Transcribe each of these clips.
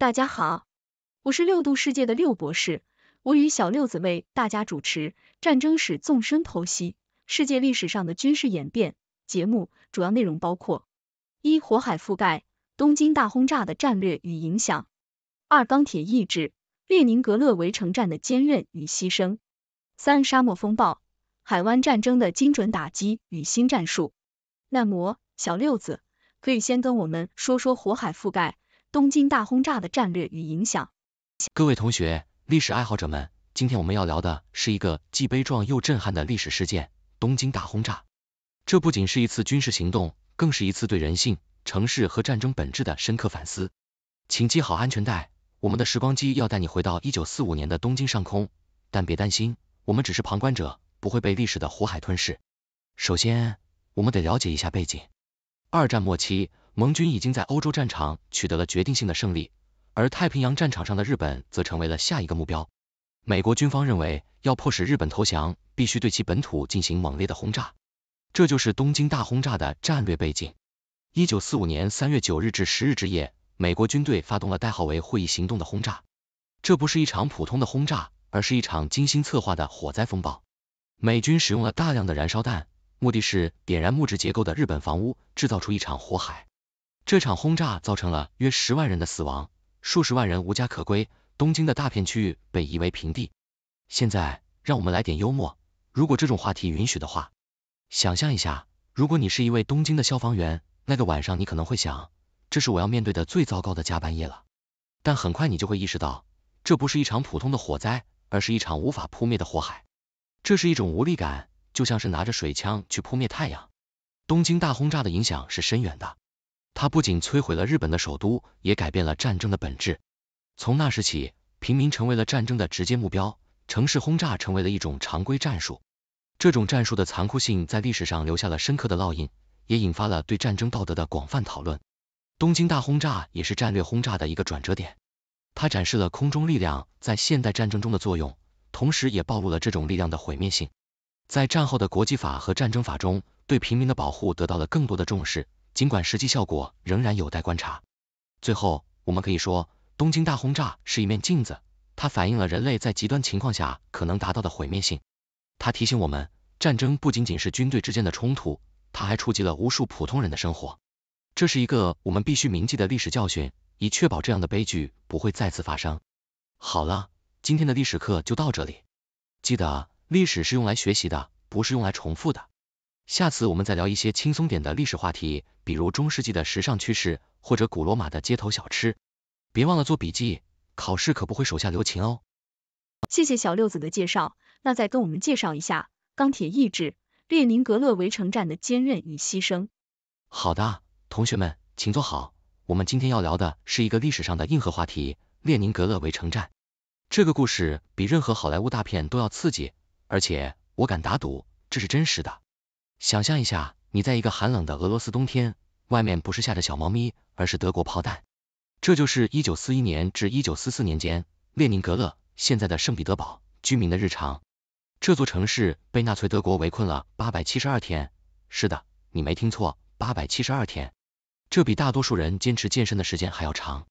大家好，我是六度世界的六博士，我与小六子为大家主持《战争史纵深剖析：世界历史上的军事演变》节目，主要内容包括：一、火海覆盖东京大轰炸的战略与影响；二、钢铁意志列宁格勒围城战的坚韧与牺牲；三、沙漠风暴海湾战争的精准打击与新战术。那么，小六子，可以先跟我们说说火海覆盖。东京大轰炸的战略与影响。各位同学，历史爱好者们，今天我们要聊的是一个既悲壮又震撼的历史事件——东京大轰炸。这不仅是一次军事行动，更是一次对人性、城市和战争本质的深刻反思。请系好安全带，我们的时光机要带你回到1945年的东京上空。但别担心，我们只是旁观者，不会被历史的火海吞噬。首先，我们得了解一下背景。二战末期。盟军已经在欧洲战场取得了决定性的胜利，而太平洋战场上的日本则成为了下一个目标。美国军方认为，要迫使日本投降，必须对其本土进行猛烈的轰炸，这就是东京大轰炸的战略背景。一九四五年三月九日至十日之夜，美国军队发动了代号为“会议行动”的轰炸。这不是一场普通的轰炸，而是一场精心策划的火灾风暴。美军使用了大量的燃烧弹，目的是点燃木质结构的日本房屋，制造出一场火海。这场轰炸造成了约十万人的死亡，数十万人无家可归，东京的大片区域被夷为平地。现在，让我们来点幽默，如果这种话题允许的话，想象一下，如果你是一位东京的消防员，那个晚上你可能会想，这是我要面对的最糟糕的加班夜了。但很快你就会意识到，这不是一场普通的火灾，而是一场无法扑灭的火海。这是一种无力感，就像是拿着水枪去扑灭太阳。东京大轰炸的影响是深远的。它不仅摧毁了日本的首都，也改变了战争的本质。从那时起，平民成为了战争的直接目标，城市轰炸成为了一种常规战术。这种战术的残酷性在历史上留下了深刻的烙印，也引发了对战争道德的广泛讨论。东京大轰炸也是战略轰炸的一个转折点，它展示了空中力量在现代战争中的作用，同时也暴露了这种力量的毁灭性。在战后的国际法和战争法中，对平民的保护得到了更多的重视。尽管实际效果仍然有待观察。最后，我们可以说，东京大轰炸是一面镜子，它反映了人类在极端情况下可能达到的毁灭性。它提醒我们，战争不仅仅是军队之间的冲突，它还触及了无数普通人的生活。这是一个我们必须铭记的历史教训，以确保这样的悲剧不会再次发生。好了，今天的历史课就到这里。记得，历史是用来学习的，不是用来重复的。下次我们再聊一些轻松点的历史话题，比如中世纪的时尚趋势或者古罗马的街头小吃。别忘了做笔记，考试可不会手下留情哦。谢谢小六子的介绍，那再跟我们介绍一下《钢铁意志》列宁格勒围城战的坚韧与牺牲。好的，同学们请坐好。我们今天要聊的是一个历史上的硬核话题——列宁格勒围城战。这个故事比任何好莱坞大片都要刺激，而且我敢打赌，这是真实的。想象一下，你在一个寒冷的俄罗斯冬天，外面不是下着小猫咪，而是德国炮弹。这就是一九四一年至一九四四年间列宁格勒（现在的圣彼得堡）居民的日常。这座城市被纳粹德国围困了八百七十二天。是的，你没听错，八百七十二天。这比大多数人坚持健身的时间还要长。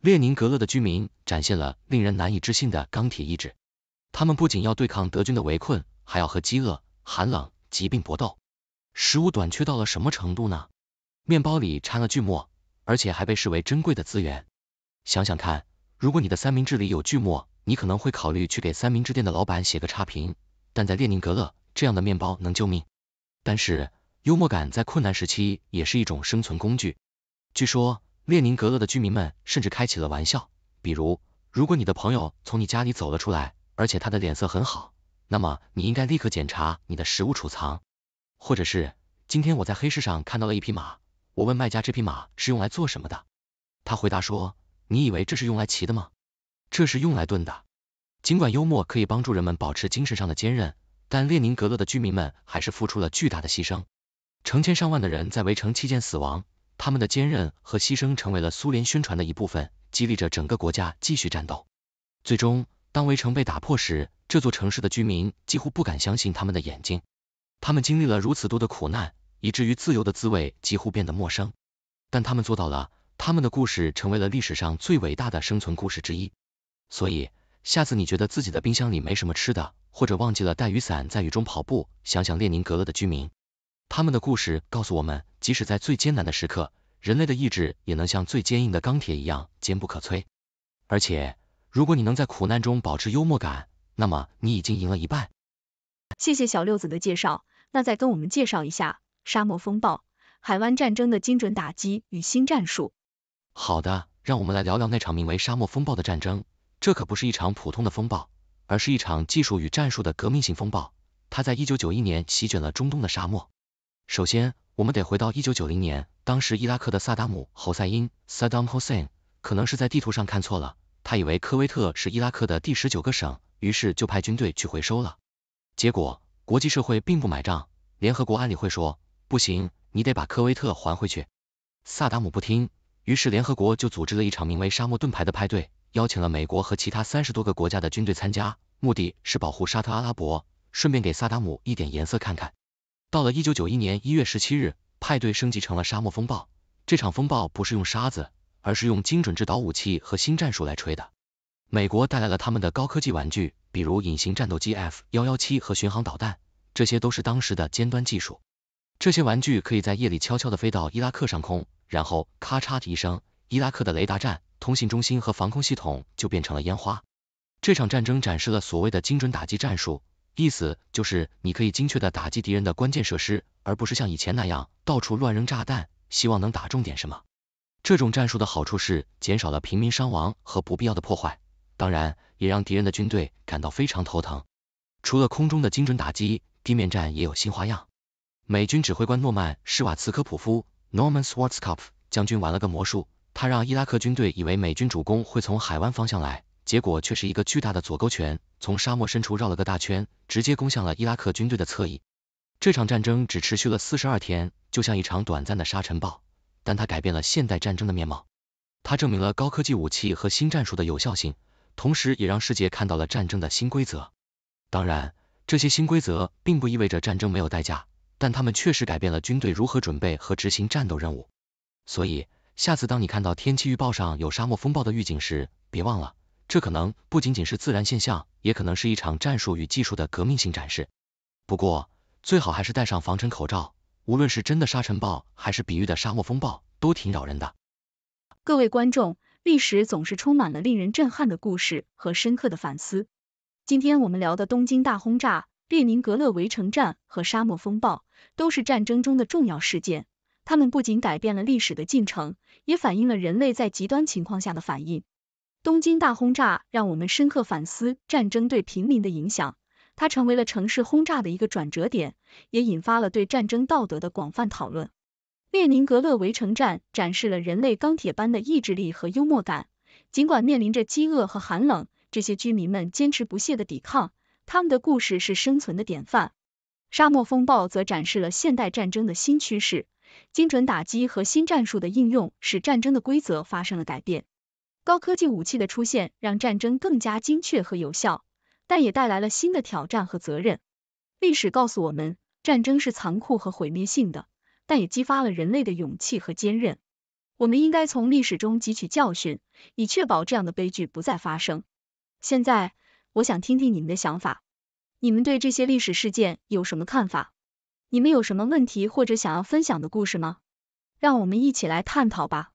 列宁格勒的居民展现了令人难以置信的钢铁意志。他们不仅要对抗德军的围困，还要和饥饿、寒冷、疾病搏斗。食物短缺到了什么程度呢？面包里掺了锯末，而且还被视为珍贵的资源。想想看，如果你的三明治里有锯末，你可能会考虑去给三明治店的老板写个差评。但在列宁格勒，这样的面包能救命。但是，幽默感在困难时期也是一种生存工具。据说，列宁格勒的居民们甚至开起了玩笑，比如，如果你的朋友从你家里走了出来，而且他的脸色很好，那么你应该立刻检查你的食物储藏。或者是今天我在黑市上看到了一匹马，我问卖家这匹马是用来做什么的，他回答说，你以为这是用来骑的吗？这是用来炖的。尽管幽默可以帮助人们保持精神上的坚韧，但列宁格勒的居民们还是付出了巨大的牺牲，成千上万的人在围城期间死亡，他们的坚韧和牺牲成为了苏联宣传的一部分，激励着整个国家继续战斗。最终，当围城被打破时，这座城市的居民几乎不敢相信他们的眼睛。他们经历了如此多的苦难，以至于自由的滋味几乎变得陌生。但他们做到了，他们的故事成为了历史上最伟大的生存故事之一。所以，下次你觉得自己的冰箱里没什么吃的，或者忘记了带雨伞在雨中跑步，想想列宁格勒的居民，他们的故事告诉我们，即使在最艰难的时刻，人类的意志也能像最坚硬的钢铁一样坚不可摧。而且，如果你能在苦难中保持幽默感，那么你已经赢了一半。谢谢小六子的介绍，那再跟我们介绍一下沙漠风暴、海湾战争的精准打击与新战术。好的，让我们来聊聊那场名为沙漠风暴的战争。这可不是一场普通的风暴，而是一场技术与战术的革命性风暴。它在一九九一年席卷了中东的沙漠。首先，我们得回到一九九零年，当时伊拉克的萨达姆侯赛因 （Saddam Hussein） 可能是在地图上看错了，他以为科威特是伊拉克的第十九个省，于是就派军队去回收了。结果，国际社会并不买账，联合国安理会说，不行，你得把科威特还回去。萨达姆不听，于是联合国就组织了一场名为沙漠盾牌的派对，邀请了美国和其他三十多个国家的军队参加，目的是保护沙特阿拉伯，顺便给萨达姆一点颜色看看。到了一九九一年一月十七日，派对升级成了沙漠风暴，这场风暴不是用沙子，而是用精准制导武器和新战术来吹的。美国带来了他们的高科技玩具，比如隐形战斗机 F 幺幺七和巡航导弹，这些都是当时的尖端技术。这些玩具可以在夜里悄悄的飞到伊拉克上空，然后咔嚓一声，伊拉克的雷达站、通信中心和防空系统就变成了烟花。这场战争展示了所谓的精准打击战术，意思就是你可以精确的打击敌人的关键设施，而不是像以前那样到处乱扔炸弹，希望能打中点什么。这种战术的好处是减少了平民伤亡和不必要的破坏。当然，也让敌人的军队感到非常头疼。除了空中的精准打击，地面战也有新花样。美军指挥官诺曼·施瓦茨科普夫 （Norman Schwarzkopf） 将军玩了个魔术，他让伊拉克军队以为美军主攻会从海湾方向来，结果却是一个巨大的左勾拳，从沙漠深处绕了个大圈，直接攻向了伊拉克军队的侧翼。这场战争只持续了四十二天，就像一场短暂的沙尘暴，但它改变了现代战争的面貌。它证明了高科技武器和新战术的有效性。同时，也让世界看到了战争的新规则。当然，这些新规则并不意味着战争没有代价，但他们确实改变了军队如何准备和执行战斗任务。所以，下次当你看到天气预报上有沙漠风暴的预警时，别忘了，这可能不仅仅是自然现象，也可能是一场战术与技术的革命性展示。不过，最好还是戴上防尘口罩，无论是真的沙尘暴还是比喻的沙漠风暴，都挺扰人的。各位观众。历史总是充满了令人震撼的故事和深刻的反思。今天我们聊的东京大轰炸、列宁格勒围城战和沙漠风暴，都是战争中的重要事件。它们不仅改变了历史的进程，也反映了人类在极端情况下的反应。东京大轰炸让我们深刻反思战争对平民的影响，它成为了城市轰炸的一个转折点，也引发了对战争道德的广泛讨论。列宁格勒围城战展示了人类钢铁般的意志力和幽默感，尽管面临着饥饿和寒冷，这些居民们坚持不懈的抵抗，他们的故事是生存的典范。沙漠风暴则展示了现代战争的新趋势，精准打击和新战术的应用使战争的规则发生了改变。高科技武器的出现让战争更加精确和有效，但也带来了新的挑战和责任。历史告诉我们，战争是残酷和毁灭性的。但也激发了人类的勇气和坚韧。我们应该从历史中汲取教训，以确保这样的悲剧不再发生。现在，我想听听你们的想法。你们对这些历史事件有什么看法？你们有什么问题或者想要分享的故事吗？让我们一起来探讨吧。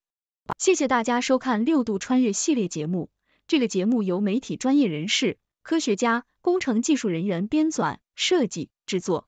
谢谢大家收看六度穿越系列节目。这个节目由媒体专业人士、科学家、工程技术人员编纂、设计、制作。